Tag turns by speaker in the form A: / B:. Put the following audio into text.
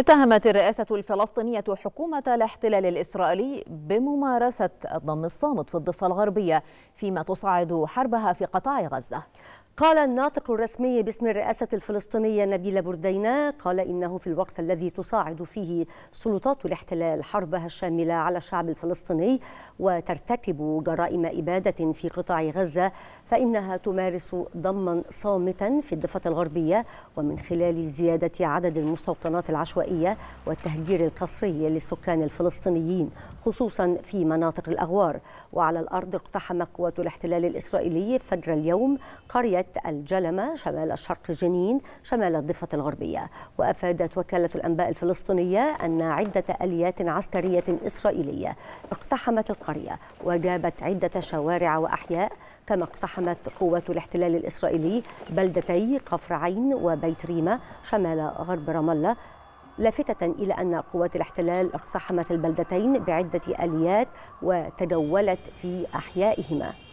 A: اتهمت الرئاسة الفلسطينية حكومة الاحتلال الإسرائيلي بممارسة الضم الصامت في الضفة الغربية فيما تصعد حربها في قطاع غزة
B: قال الناطق الرسمي باسم الرئاسة الفلسطينية نبيل بردينا قال إنه في الوقت الذي تصاعد فيه سلطات الاحتلال حربها الشاملة على الشعب الفلسطيني وترتكب جرائم إبادة في قطاع غزة فإنها تمارس ضما صامتا في الضفة الغربية ومن خلال زيادة عدد المستوطنات العشوائية والتهجير القسري للسكان الفلسطينيين خصوصا في مناطق الأغوار وعلى الأرض اقتحم قوات الاحتلال الإسرائيلي فجر اليوم قرية ولاية الجلمة شمال الشرق جنين شمال الضفة الغربية وأفادت وكالة الأنباء الفلسطينية أن عدة أليات عسكرية إسرائيلية اقتحمت القرية وجابت عدة شوارع وأحياء كما اقتحمت قوات الاحتلال الإسرائيلي بلدتي قفر عين وبيت ريمة شمال غرب رام الله لافتة إلى أن قوات الاحتلال اقتحمت البلدتين بعدة آليات وتجولت في أحيائهما